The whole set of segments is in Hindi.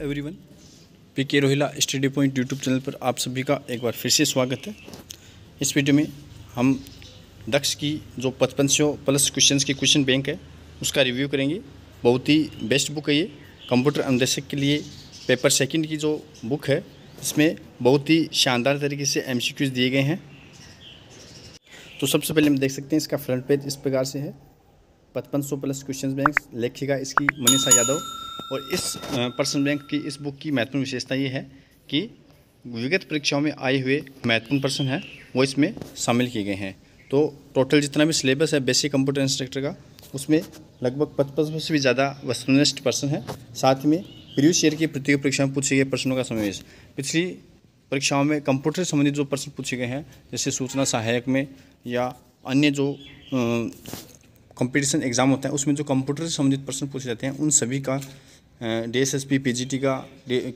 every everyone P K Rohila study point YouTube channel पर आप सभी का एक बार फिर से स्वागत है इस वीडियो में हम दक्ष की जो पचपन सौ प्लस क्वेश्चन की क्वेश्चन बैंक है उसका रिव्यू करेंगे बहुत ही बेस्ट बुक है ये कंप्यूटर अनुदेशक के लिए पेपर सेकंड की जो बुक है इसमें बहुत ही शानदार तरीके से एम दिए गए हैं तो सबसे पहले हम देख सकते हैं इसका फ्रंट पेज इस प्रकार से है पचपन सौ प्लस क्वेश्चन बैंक लेखिका इसकी मनीषा यादव और इस पर्सन बैंक की इस बुक की महत्वपूर्ण विशेषता ये है कि विगत परीक्षाओं में आए हुए महत्वपूर्ण पर्सन हैं वो इसमें शामिल किए गए हैं तो टोटल जितना भी सिलेबस है बेसिक कंप्यूटर इंस्ट्रक्टर का उसमें लगभग पचपन से भी ज़्यादा वस्तुनिष्ठ पर्सन है साथ में प्रीवियस ईयर की प्रतियोगी परीक्षा में पूछे गए प्रश्नों का समावेश पिछली परीक्षाओं में कंप्यूटर संबंधित जो प्रश्न पूछे गए हैं जैसे सूचना सहायक में या अन्य जो कंपटीशन एग्ज़ाम होता है उसमें जो कंप्यूटर से संबंधित प्रश्न पूछे जाते हैं उन सभी का D S S P P G T का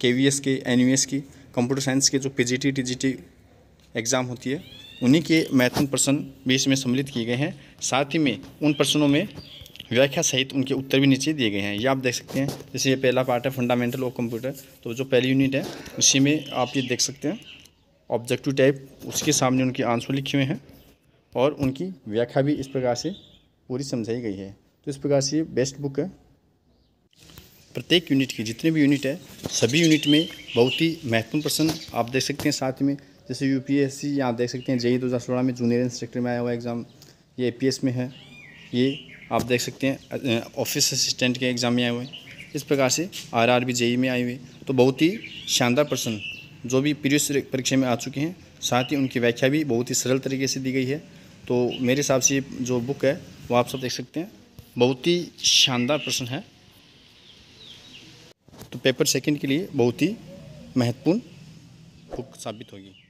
के वी एस के एन यू एस की कंप्यूटर साइंस के जो P G T T G T exam होती है उन्हीं के मैथन प्रश्न भी इसमें सम्मिलित किए गए हैं साथ ही में उन प्रश्नों में व्याख्या सहित उनके उत्तर भी नीचे दिए गए हैं ये आप देख सकते हैं जैसे ये पहला पार्ट है फंडामेंटल ऑफ कंप्यूटर तो जो पहली यूनिट है उसी में आप ये देख सकते हैं ऑब्जेक्टिव टाइप उसके सामने उनके आंसर लिखे हुए हैं और उनकी व्याख्या भी इस प्रकार से पूरी समझाई गई है तो इस प्रकार से ये बेस्ट बुक है प्रत्येक यूनिट की जितने भी यूनिट है सभी यूनिट में बहुत ही महत्वपूर्ण प्रश्न आप देख सकते हैं साथ में जैसे यू पी एस सी आप देख सकते हैं जेई e दो हज़ार सोलह में जूनियर इंस्ट्रक्टर में आया हुआ एग्ज़ाम ये ए पी एस में है ये आप देख सकते हैं ऑफिस असिस्टेंट के एग्ज़ाम में आए हुए हैं इस प्रकार से आर आर बी जेई में आए हुए तो बहुत ही शानदार प्रश्न जो भी प्रीवियस परीक्षा में आ चुके हैं साथ ही उनकी व्याख्या भी बहुत ही सरल तरीके से दी गई है तो मेरे हिसाब से जो बुक है वो आप सब देख सकते हैं बहुत ही शानदार प्रश्न है तो पेपर सेकंड के लिए बहुत ही महत्वपूर्ण बुक साबित होगी